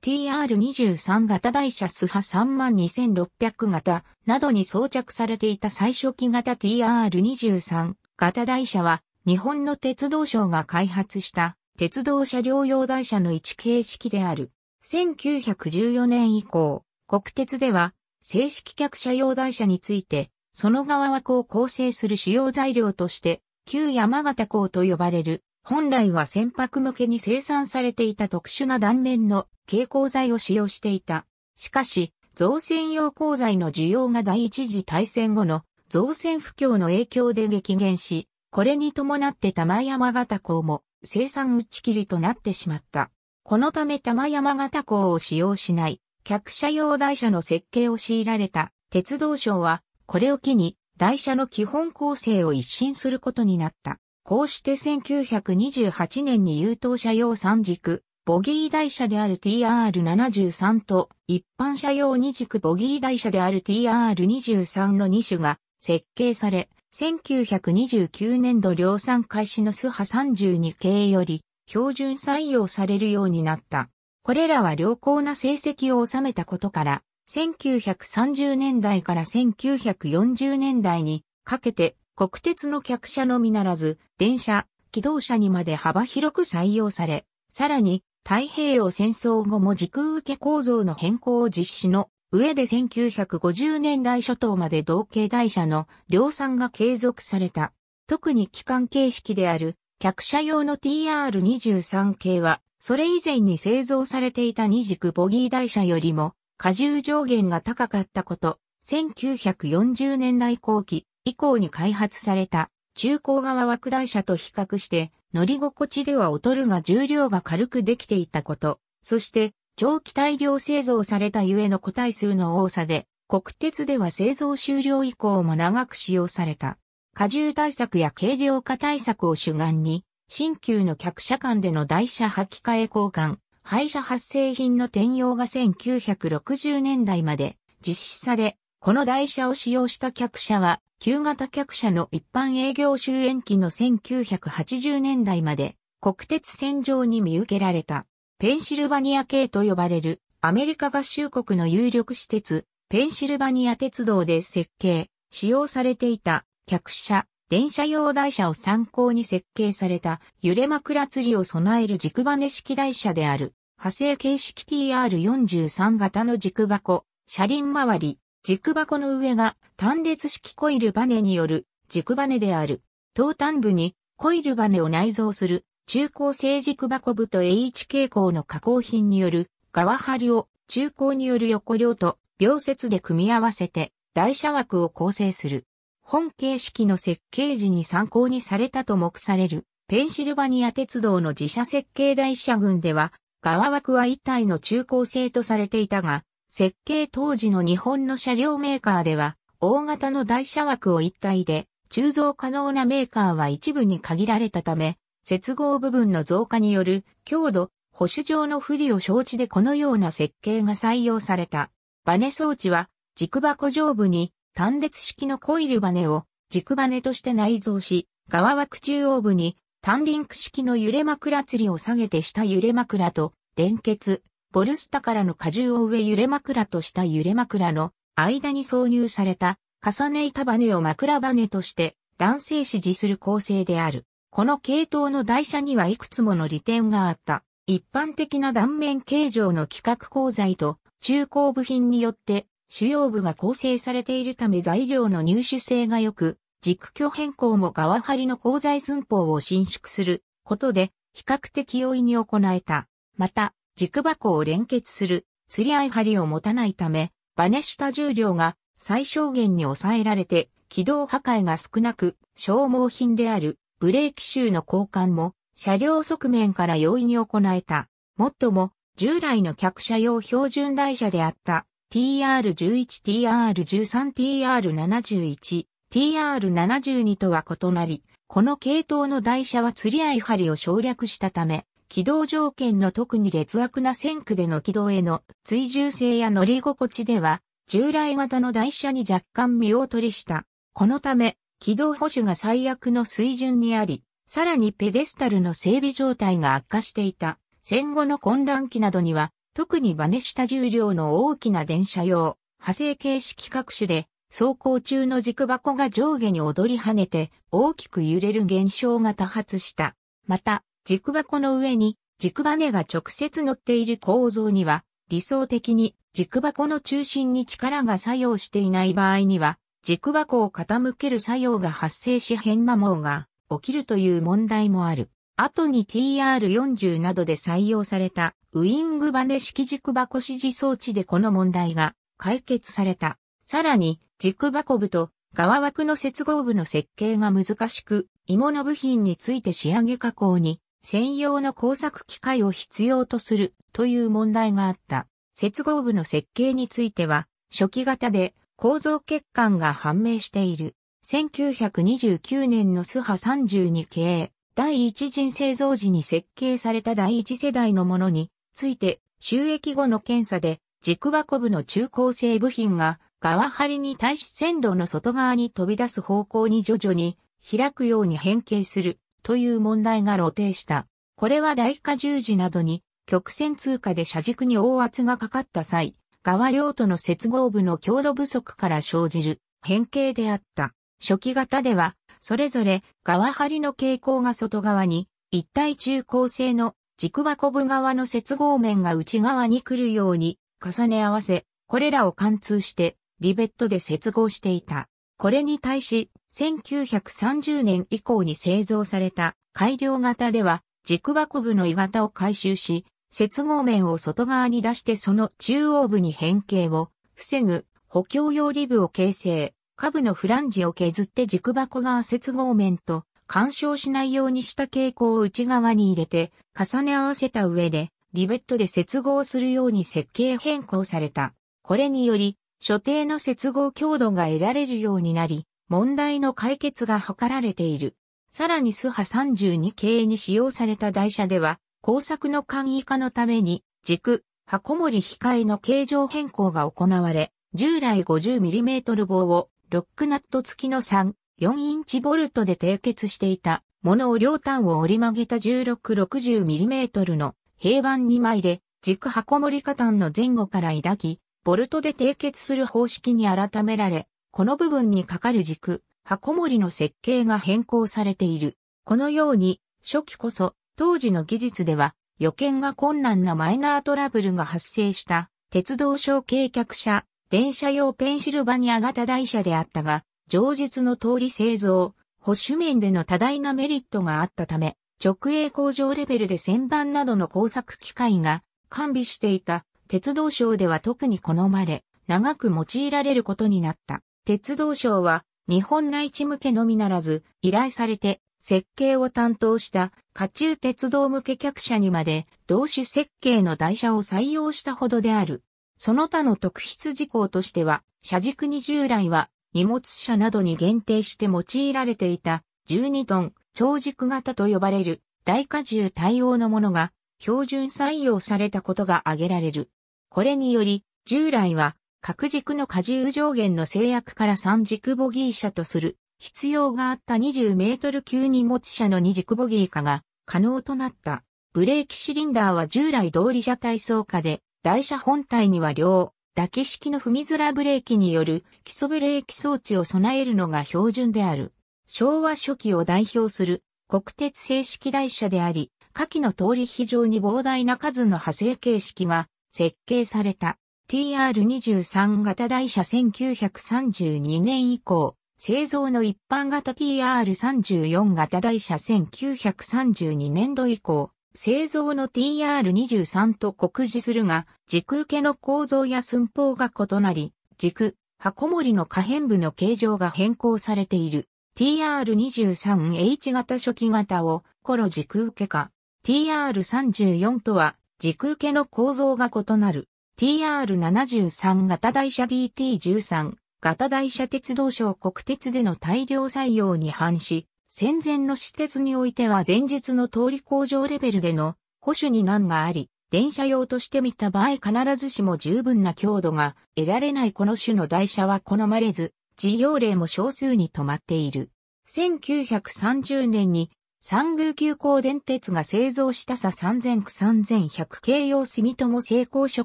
TR23 型台車スハ32600型などに装着されていた最初期型 TR23 型台車は日本の鉄道省が開発した鉄道車両用台車の一形式である。1914年以降、国鉄では正式客車用台車についてその側枠を構成する主要材料として旧山形港と呼ばれる本来は船舶向けに生産されていた特殊な断面の蛍光剤を使用していた。しかし、造船用鋼材の需要が第一次大戦後の造船不況の影響で激減し、これに伴って玉山型鋼も生産打ち切りとなってしまった。このため玉山型鋼を使用しない客車用台車の設計を強いられた鉄道省はこれを機に台車の基本構成を一新することになった。こうして1928年に優等車用3軸、ボギー台車である TR73 と一般車用2軸ボギー台車である TR23 の2種が設計され、1929年度量産開始のスハ32系より標準採用されるようになった。これらは良好な成績を収めたことから、1930年代から1940年代にかけて国鉄の客車のみならず、電車、機動車にまで幅広く採用され、さらに太平洋戦争後も時空受け構造の変更を実施の上で1950年代初頭まで同型台車の量産が継続された。特に機関形式である客車用の TR23 系は、それ以前に製造されていた二軸ボギー台車よりも荷重上限が高かったこと、1940年代後期、以降に開発された中高側枠台車と比較して乗り心地では劣るが重量が軽くできていたこと、そして長期大量製造されたゆえの個体数の多さで国鉄では製造終了以降も長く使用された。荷重対策や軽量化対策を主眼に、新旧の客車間での台車履き替え交換、廃車発生品の転用が1960年代まで実施され、この台車を使用した客車は、旧型客車の一般営業終焉期の1980年代まで、国鉄線上に見受けられた、ペンシルバニア系と呼ばれる、アメリカ合衆国の有力私鉄、ペンシルバニア鉄道で設計、使用されていた、客車、電車用台車を参考に設計された、揺れ枕釣りを備える軸バネ式台車である、派生形式 TR43 型の軸箱、車輪周り、軸箱の上が単列式コイルバネによる軸バネである。東端部にコイルバネを内蔵する中高成軸箱部と H 傾向の加工品による側張りを中高による横量と秒節で組み合わせて台車枠を構成する。本形式の設計時に参考にされたと目されるペンシルバニア鉄道の自社設計台車群では側枠は一体の中高性とされていたが設計当時の日本の車両メーカーでは、大型の台車枠を一体で、鋳造可能なメーカーは一部に限られたため、接合部分の増加による強度、保守上の不利を承知でこのような設計が採用された。バネ装置は軸箱上部に単列式のコイルバネを軸バネとして内蔵し、側枠中央部に単リンク式の揺れ枕吊りを下げてした揺れ枕と連結ボルスタからの荷重を上揺れ枕とした揺れ枕の間に挿入された重ね板バネを枕バネとして男性支持する構成である。この系統の台車にはいくつもの利点があった。一般的な断面形状の規格鋼材と中高部品によって主要部が構成されているため材料の入手性が良く、軸距変更も側張りの鋼材寸法を伸縮することで比較的容易に行えた。また、軸箱を連結する釣り合い針を持たないため、バネした重量が最小限に抑えられて、軌道破壊が少なく、消耗品であるブレーキシューの交換も車両側面から容易に行えた。もっとも、従来の客車用標準台車であった TR11、TR13、TR71、TR72 とは異なり、この系統の台車は釣り合い針を省略したため、軌道条件の特に劣悪な線区での軌道への追従性や乗り心地では、従来型の台車に若干見劣りした。このため、軌道保守が最悪の水準にあり、さらにペデスタルの整備状態が悪化していた。戦後の混乱期などには、特にバネ下重量の大きな電車用、派生形式各種で、走行中の軸箱が上下に踊り跳ねて大きく揺れる現象が多発した。また、軸箱の上に軸バネが直接乗っている構造には、理想的に軸箱の中心に力が作用していない場合には、軸箱を傾ける作用が発生し変摩耗が起きるという問題もある。後に TR40 などで採用されたウィングバネ式軸箱支持装置でこの問題が解決された。さらに軸箱部と側枠の接合部の設計が難しく、芋の部品について仕上げ加工に専用の工作機械を必要とするという問題があった。接合部の設計については、初期型で構造欠陥が判明している。1929年のスハ32系第一陣製造時に設計された第一世代のものについて収益後の検査で軸箱部の中高性部品が側張りに対し線路の外側に飛び出す方向に徐々に開くように変形するという問題が露呈した。これは大火十字などに曲線通過で車軸に大圧がかかった際、側両との接合部の強度不足から生じる変形であった。初期型では、それぞれ側張りの傾向が外側に、一体中高性の軸箱部側の接合面が内側に来るように重ね合わせ、これらを貫通してリベットで接合していた。これに対し、1930年以降に製造された改良型では軸箱部の鋳型を回収し、接合面を外側に出してその中央部に変形を防ぐ補強用リブを形成、下部のフランジを削って軸箱側接合面と干渉しないようにした傾向を内側に入れて重ね合わせた上でリベットで接合するように設計変更された。これにより、所定の接合強度が得られるようになり、問題の解決が図られている。さらにスハ32系に使用された台車では、工作の簡易化のために、軸、箱盛り控えの形状変更が行われ、従来 50mm 棒をロックナット付きの3、4インチボルトで締結していたものを両端を折り曲げた 1660mm の平板2枚で軸箱盛り加端の前後から抱き、ボルトで締結する方式に改められ、この部分にかかる軸、箱盛りの設計が変更されている。このように、初期こそ、当時の技術では、予見が困難なマイナートラブルが発生した、鉄道省計客車、電車用ペンシルバニア型台車であったが、上述の通り製造、保守面での多大なメリットがあったため、直営工場レベルで旋盤などの工作機械が完備していた鉄道省では特に好まれ、長く用いられることになった。鉄道省は日本内地向けのみならず依頼されて設計を担当した家中鉄道向け客車にまで同種設計の台車を採用したほどである。その他の特筆事項としては、車軸に従来は荷物車などに限定して用いられていた12トン長軸型と呼ばれる大荷重対応のものが標準採用されたことが挙げられる。これにより、従来は各軸の荷重上限の制約から3軸ボギー車とする必要があった20メートル級荷物車の2軸ボギー化が可能となった。ブレーキシリンダーは従来通り車体操化で、台車本体には両抱き式の踏みづらブレーキによる基礎ブレーキ装置を備えるのが標準である。昭和初期を代表する国鉄正式台車であり、下記の通り非常に膨大な数の派生形式が設計された。TR23 型台車1932年以降、製造の一般型 TR34 型台車1932年度以降、製造の TR23 と酷似するが、軸受けの構造や寸法が異なり、軸、箱盛りの可変部の形状が変更されている。TR23H 型初期型を、コロ軸受けか。TR34 とは、軸受けの構造が異なる。TR73 型台車 DT13 型台車鉄道省国鉄での大量採用に反し、戦前の私鉄においては前述の通り工場レベルでの保守に難があり、電車用として見た場合必ずしも十分な強度が得られないこの種の台車は好まれず、事業例も少数に止まっている。1930年に三宮急行電鉄が製造したさ3000区3100用住友成功所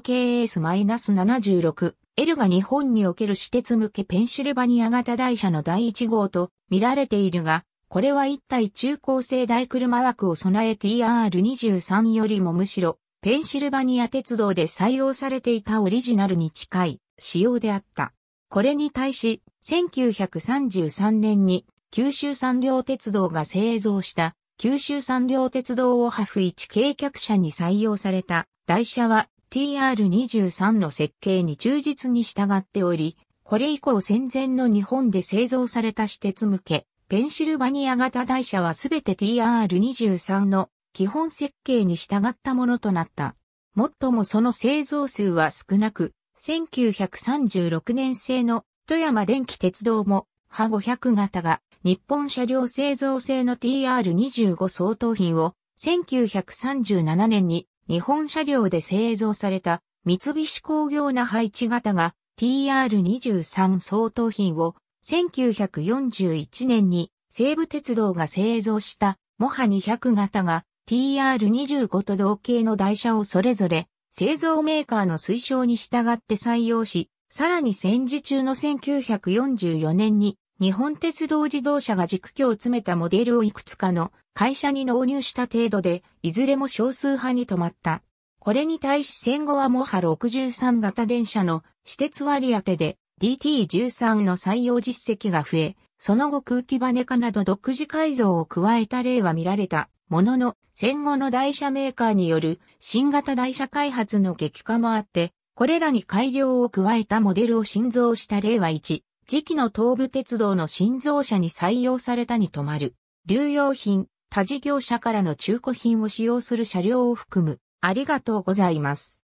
系 S-76 L が日本における私鉄向けペンシルバニア型台車の第1号と見られているが、これは一体中高生大車枠を備え TR23 よりもむしろペンシルバニア鉄道で採用されていたオリジナルに近い仕様であった。これに対し1933年に九州産業鉄道が製造した九州産業鉄道をハフ1計客車に採用された台車は TR23 の設計に忠実に従っており、これ以降戦前の日本で製造された私鉄向け、ペンシルバニア型台車はすべて TR23 の基本設計に従ったものとなった。もっともその製造数は少なく、1936年製の富山電気鉄道も、ハ500型が日本車両製造製の TR25 相当品を1937年に日本車両で製造された三菱工業な配置型が TR23 相当品を1941年に西武鉄道が製造したモハ200型が TR25 と同型の台車をそれぞれ製造メーカーの推奨に従って採用し、さらに戦時中の1944年に日本鉄道自動車が軸橋を詰めたモデルをいくつかの会社に納入した程度で、いずれも少数派に止まった。これに対し戦後はモハ63型電車の私鉄割り当てで DT13 の採用実績が増え、その後空気バネ化など独自改造を加えた例は見られた。ものの、戦後の台車メーカーによる新型台車開発の激化もあって、これらに改良を加えたモデルを新造した例は1、次期の東武鉄道の新造車に採用されたに止まる、流用品、他事業者からの中古品を使用する車両を含む、ありがとうございます。